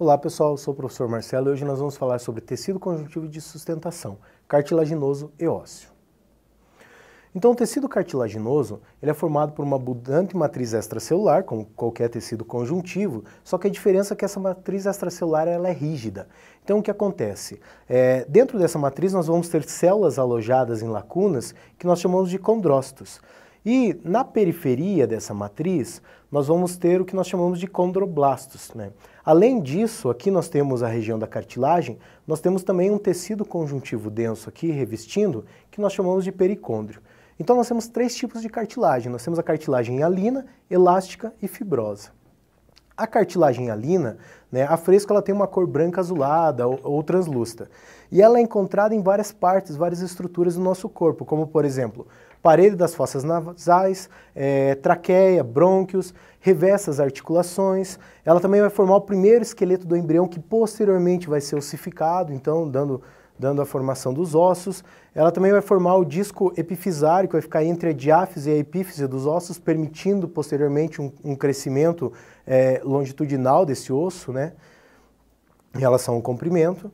Olá pessoal, eu sou o professor Marcelo e hoje nós vamos falar sobre tecido conjuntivo de sustentação, cartilaginoso e ósseo. Então, o tecido cartilaginoso ele é formado por uma abundante matriz extracelular, como qualquer tecido conjuntivo, só que a diferença é que essa matriz extracelular ela é rígida. Então, o que acontece? É, dentro dessa matriz, nós vamos ter células alojadas em lacunas que nós chamamos de condrócitos. E na periferia dessa matriz, nós vamos ter o que nós chamamos de condroblastos. Né? Além disso, aqui nós temos a região da cartilagem, nós temos também um tecido conjuntivo denso aqui, revestindo, que nós chamamos de pericôndrio. Então nós temos três tipos de cartilagem, nós temos a cartilagem alina, elástica e fibrosa. A cartilagem alina, né, a fresco ela tem uma cor branca azulada ou, ou translúcida. E ela é encontrada em várias partes, várias estruturas do nosso corpo, como por exemplo, parede das fossas nasais, é, traqueia, brônquios, revessa as articulações. Ela também vai formar o primeiro esqueleto do embrião, que posteriormente vai ser ossificado, então dando, dando a formação dos ossos. Ela também vai formar o disco epifisário, que vai ficar entre a diáfise e a epífise dos ossos, permitindo posteriormente um, um crescimento é, longitudinal desse osso, né? em relação ao comprimento.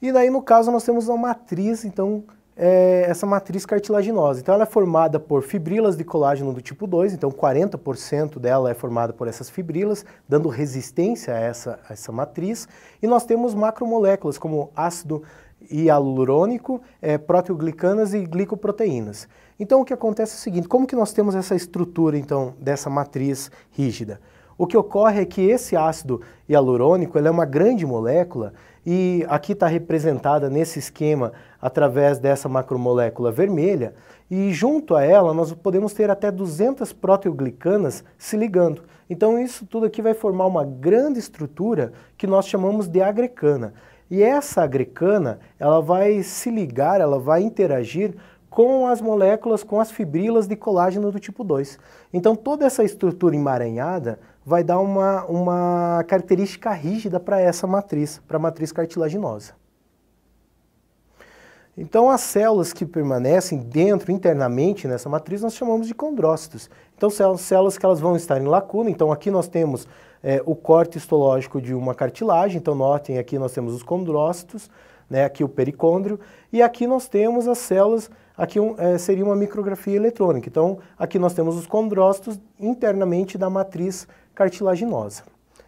E daí, no caso, nós temos uma matriz, então, é, essa matriz cartilaginosa. Então ela é formada por fibrilas de colágeno do tipo 2, então 40% dela é formada por essas fibrilas, dando resistência a essa, a essa matriz. E nós temos macromoléculas como ácido hialurônico, é, proteoglicanas e glicoproteínas. Então o que acontece é o seguinte, como que nós temos essa estrutura então dessa matriz rígida? O que ocorre é que esse ácido hialurônico ele é uma grande molécula e aqui está representada nesse esquema através dessa macromolécula vermelha, e junto a ela nós podemos ter até 200 proteoglicanas se ligando. Então isso tudo aqui vai formar uma grande estrutura que nós chamamos de agrecana. E essa agrecana, ela vai se ligar, ela vai interagir com as moléculas, com as fibrilas de colágeno do tipo 2. Então toda essa estrutura emaranhada vai dar uma, uma característica rígida para essa matriz, para a matriz cartilaginosa. Então, as células que permanecem dentro, internamente, nessa matriz, nós chamamos de condrócitos. Então, são células que elas vão estar em lacuna. Então, aqui nós temos é, o corte histológico de uma cartilagem. Então, notem, aqui nós temos os condrócitos, né, aqui o pericôndrio. E aqui nós temos as células, aqui um, é, seria uma micrografia eletrônica. Então, aqui nós temos os condrócitos internamente da matriz cartilaginosa.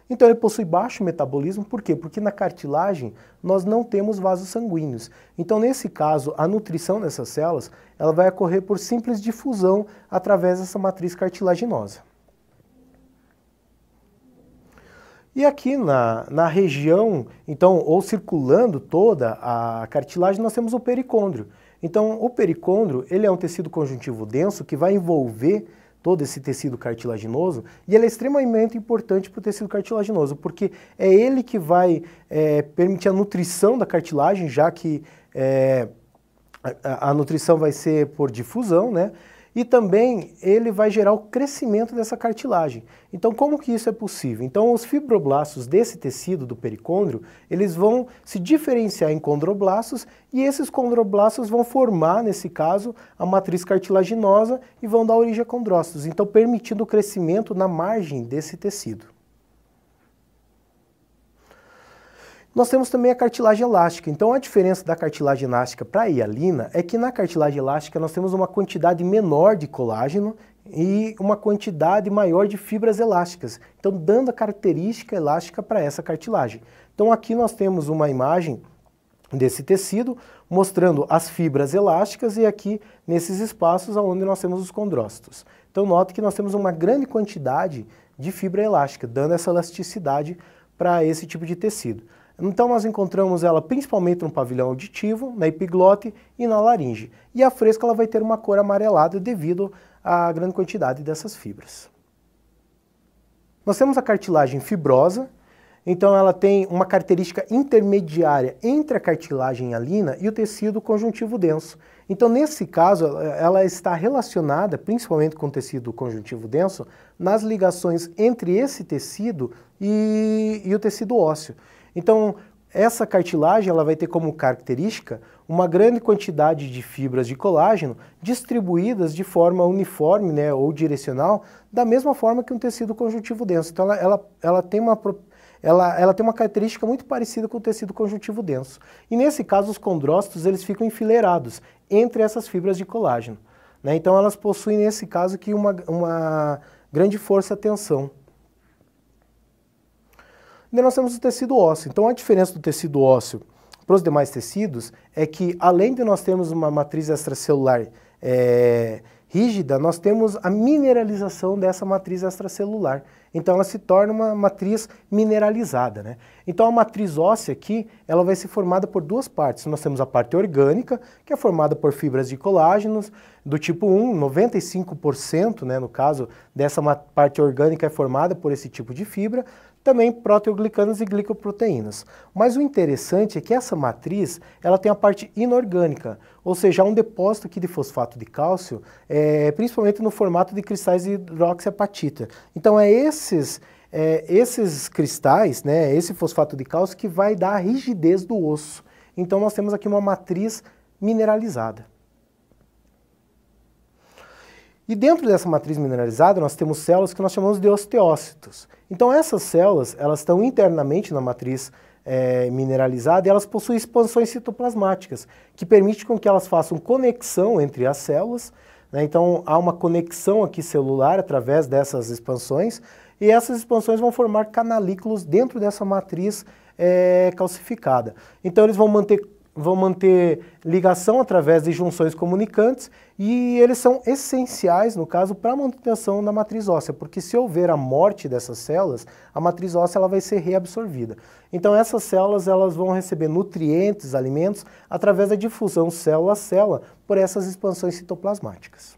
Então ele possui baixo metabolismo, por quê? Porque na cartilagem nós não temos vasos sanguíneos. Então nesse caso, a nutrição dessas células, ela vai ocorrer por simples difusão através dessa matriz cartilaginosa. E aqui na, na região, então, ou circulando toda a cartilagem, nós temos o pericôndrio. Então o pericôndrio, ele é um tecido conjuntivo denso que vai envolver todo esse tecido cartilaginoso, e ele é extremamente importante para o tecido cartilaginoso, porque é ele que vai é, permitir a nutrição da cartilagem, já que é, a, a, nutrição vai ser por difusão, né? E também ele vai gerar o crescimento dessa cartilagem. Então, como que isso é possível? Então, os fibroblastos desse tecido do pericôndrio, eles vão se diferenciar em condroblastos e esses condroblastos vão formar, nesse caso, a matriz cartilaginosa e vão dar origem a condrócitos, então permitindo o crescimento na margem desse tecido. Nós temos também a cartilagem elástica. Então, a diferença da cartilagem elástica para a hialina é que na cartilagem elástica nós temos uma quantidade menor de colágeno e uma quantidade maior de fibras elásticas, então dando a característica elástica para essa cartilagem. Então, aqui nós temos uma imagem desse tecido mostrando as fibras elásticas e aqui nesses espaços onde nós temos os condrócitos. Então, note que nós temos uma grande quantidade de fibra elástica, dando essa elasticidade para esse tipo de tecido. Então nós encontramos ela principalmente no pavilhão auditivo, na epiglote e na laringe. E a fresca ela vai ter uma cor amarelada devido à grande quantidade dessas fibras. Nós temos a cartilagem fibrosa, então ela tem uma característica intermediária entre a cartilagem alina e o tecido conjuntivo denso. Então nesse caso ela está relacionada principalmente com o tecido conjuntivo denso nas ligações entre esse tecido e, e o tecido ósseo. Então, essa cartilagem ela vai ter como característica uma grande quantidade de fibras de colágeno distribuídas de forma uniforme né, ou direcional, da mesma forma que um tecido conjuntivo denso. Então, ela, ela, ela tem uma, ela, ela tem uma característica muito parecida com o tecido conjuntivo denso. E nesse caso, os condrócitos eles ficam enfileirados entre essas fibras de colágeno. Né? Então, elas possuem, nesse caso, que uma, uma grande força-tensão. E nós temos o tecido ósseo. Então a diferença do tecido ósseo para os demais tecidos é que além de nós termos uma matriz extracelular é, rígida, nós temos a mineralização dessa matriz extracelular. Então ela se torna uma matriz mineralizada. Né? Então a matriz óssea aqui, ela vai ser formada por duas partes. Nós temos a parte orgânica, que é formada por fibras de colágenos do tipo 1, 95% né, no caso dessa parte orgânica é formada por esse tipo de fibra também proteoglicanos e glicoproteínas. Mas o interessante é que essa matriz ela tem a parte inorgânica, ou seja, há um depósito aqui de fosfato de cálcio, é, principalmente no formato de cristais de hidroxiapatita. Então é esses é, esses cristais, né, esse fosfato de cálcio que vai dar a rigidez do osso. Então nós temos aqui uma matriz mineralizada. E dentro dessa matriz mineralizada, nós temos células que nós chamamos de osteócitos. Então, essas células, elas estão internamente na matriz é, mineralizada e elas possuem expansões citoplasmáticas, que permitem com que elas façam conexão entre as células. Né? Então, há uma conexão aqui celular através dessas expansões, e essas expansões vão formar canalículos dentro dessa matriz é, calcificada. Então, eles vão manter vão manter ligação através de junções comunicantes e eles são essenciais, no caso, para a manutenção da matriz óssea, porque se houver a morte dessas células, a matriz óssea ela vai ser reabsorvida. Então essas células elas vão receber nutrientes, alimentos, através da difusão célula a célula por essas expansões citoplasmáticas.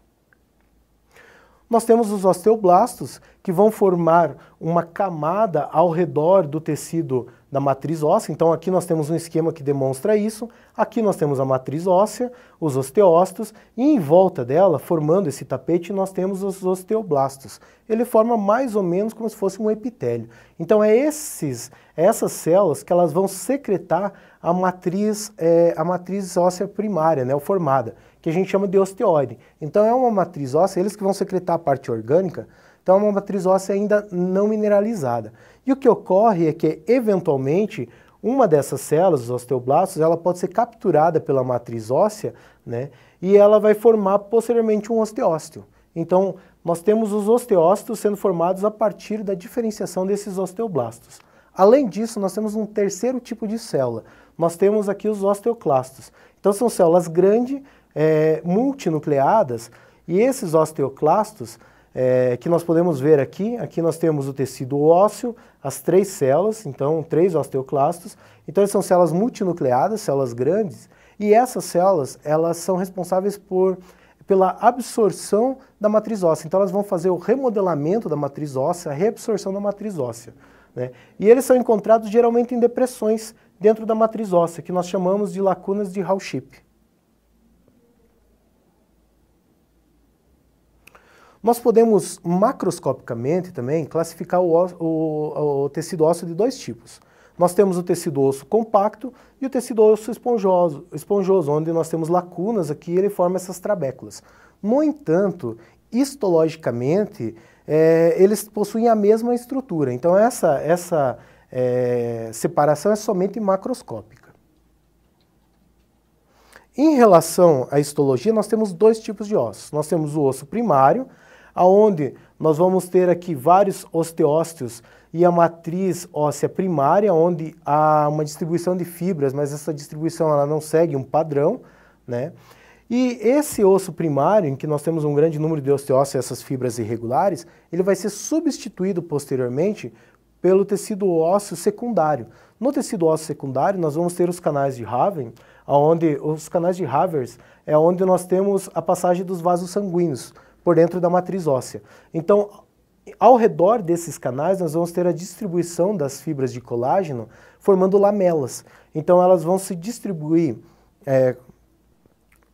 Nós temos os osteoblastos, que vão formar uma camada ao redor do tecido da matriz óssea. Então, aqui nós temos um esquema que demonstra isso. Aqui nós temos a matriz óssea, os osteócitos, e em volta dela, formando esse tapete, nós temos os osteoblastos. Ele forma mais ou menos como se fosse um epitélio. Então, é esses, essas células que elas vão secretar a matriz, é, a matriz óssea primária, né, formada que a gente chama de osteoide. Então é uma matriz óssea, eles que vão secretar a parte orgânica, então é uma matriz óssea ainda não mineralizada. E o que ocorre é que, eventualmente, uma dessas células, os osteoblastos, ela pode ser capturada pela matriz óssea, né? E ela vai formar posteriormente um osteócito. Então, nós temos os osteócitos sendo formados a partir da diferenciação desses osteoblastos. Além disso, nós temos um terceiro tipo de célula. Nós temos aqui os osteoclastos. Então, são células grandes é, multinucleadas e esses osteoclastos é, que nós podemos ver aqui, aqui nós temos o tecido ósseo, as três células, então três osteoclastos, então são células multinucleadas, células grandes, e essas células elas são responsáveis por pela absorção da matriz óssea. Então elas vão fazer o remodelamento da matriz óssea, a reabsorção da matriz óssea. Né? E eles são encontrados geralmente em depressões dentro da matriz óssea, que nós chamamos de lacunas de Hall-Ship. Nós podemos macroscopicamente também classificar o, o, o, tecido ósseo de dois tipos. Nós temos o tecido osso compacto e o tecido osso esponjoso, esponjoso onde nós temos lacunas aqui e ele forma essas trabéculas. No entanto, histologicamente, é, eles possuem a mesma estrutura. Então, essa, essa é, separação é somente macroscópica. Em relação à histologia, nós temos dois tipos de ossos. Nós temos o osso primário, aonde nós vamos ter aqui vários osteócitos e a matriz óssea primária, onde há uma distribuição de fibras, mas essa distribuição ela não segue um padrão, né? E esse osso primário, em que nós temos um grande número de osteócitos e essas fibras irregulares, ele vai ser substituído posteriormente pelo tecido ósseo secundário. No tecido ósseo secundário, nós vamos ter os canais de Raven, aonde os canais de Havers é onde nós temos a passagem dos vasos sanguíneos por dentro da matriz óssea. Então, ao redor desses canais, nós vamos ter a distribuição das fibras de colágeno formando lamelas. Então, elas vão se distribuir, é,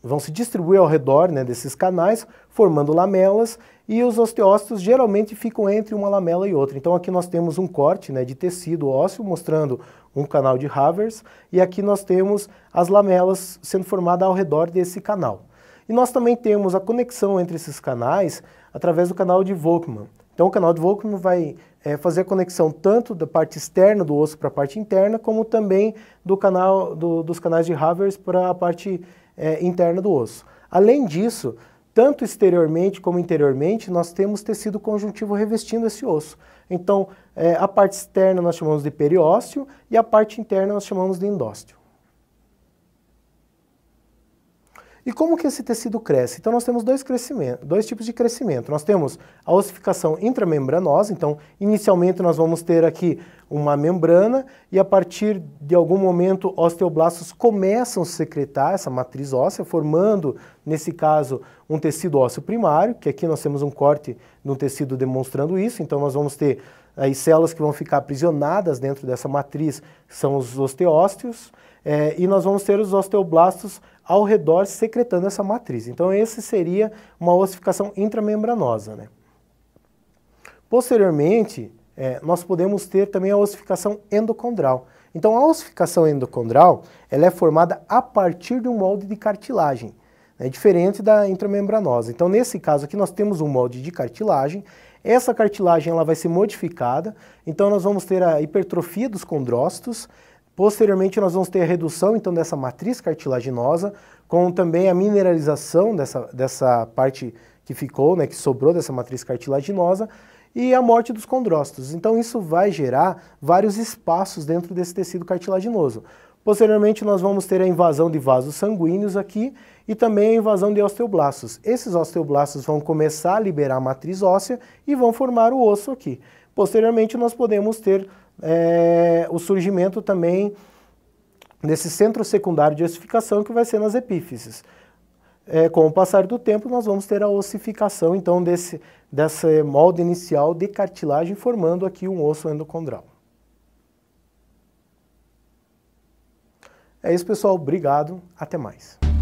vão se distribuir ao redor né, desses canais, formando lamelas, e os osteócitos geralmente ficam entre uma lamela e outra. Então, aqui nós temos um corte né, de tecido ósseo mostrando um canal de Havers, e aqui nós temos as lamelas sendo formadas ao redor desse canal. E nós também temos a conexão entre esses canais através do canal de Volkmann. Então, o canal de Volkmann vai é, fazer a conexão tanto da parte externa do osso para a parte interna, como também do canal do, dos canais de Havers para a parte é, interna do osso. Além disso, tanto exteriormente como interiormente, nós temos tecido conjuntivo revestindo esse osso. Então, é, a parte externa nós chamamos de periósteo e a parte interna nós chamamos de endósteo. E como que esse tecido cresce? Então nós temos dois, dois tipos de crescimento. Nós temos a ossificação intramembranosa, então inicialmente nós vamos ter aqui uma membrana e a partir de algum momento osteoblastos começam a secretar essa matriz óssea, formando, nesse caso, um tecido ósseo primário, que aqui nós temos um corte no tecido demonstrando isso, então nós vamos ter aí células que vão ficar aprisionadas dentro dessa matriz, que são os osteócitos, é, e nós vamos ter os osteoblastos ao redor secretando essa matriz. Então, essa seria uma ossificação intramembranosa. Né? Posteriormente, é, nós podemos ter também a ossificação endocondral. Então, a ossificação endocondral ela é formada a partir de um molde de cartilagem, né, diferente da intramembranosa. Então, nesse caso aqui, nós temos um molde de cartilagem, essa cartilagem ela vai ser modificada, então nós vamos ter a hipertrofia dos condrócitos, Posteriormente, nós vamos ter a redução então dessa matriz cartilaginosa, com também a mineralização dessa, dessa parte que ficou, né, que sobrou dessa matriz cartilaginosa, e a morte dos condrócitos. Então, isso vai gerar vários espaços dentro desse tecido cartilaginoso. Posteriormente, nós vamos ter a invasão de vasos sanguíneos aqui e também a invasão de osteoblastos. Esses osteoblastos vão começar a liberar a matriz óssea e vão formar o osso aqui. Posteriormente, nós podemos ter é, o surgimento também desse centro secundário de ossificação que vai ser nas epífises. É, com o passar do tempo, nós vamos ter a ossificação, então, desse, desse molde inicial de cartilagem, formando aqui um osso endocondral. É isso, pessoal. Obrigado. Até mais.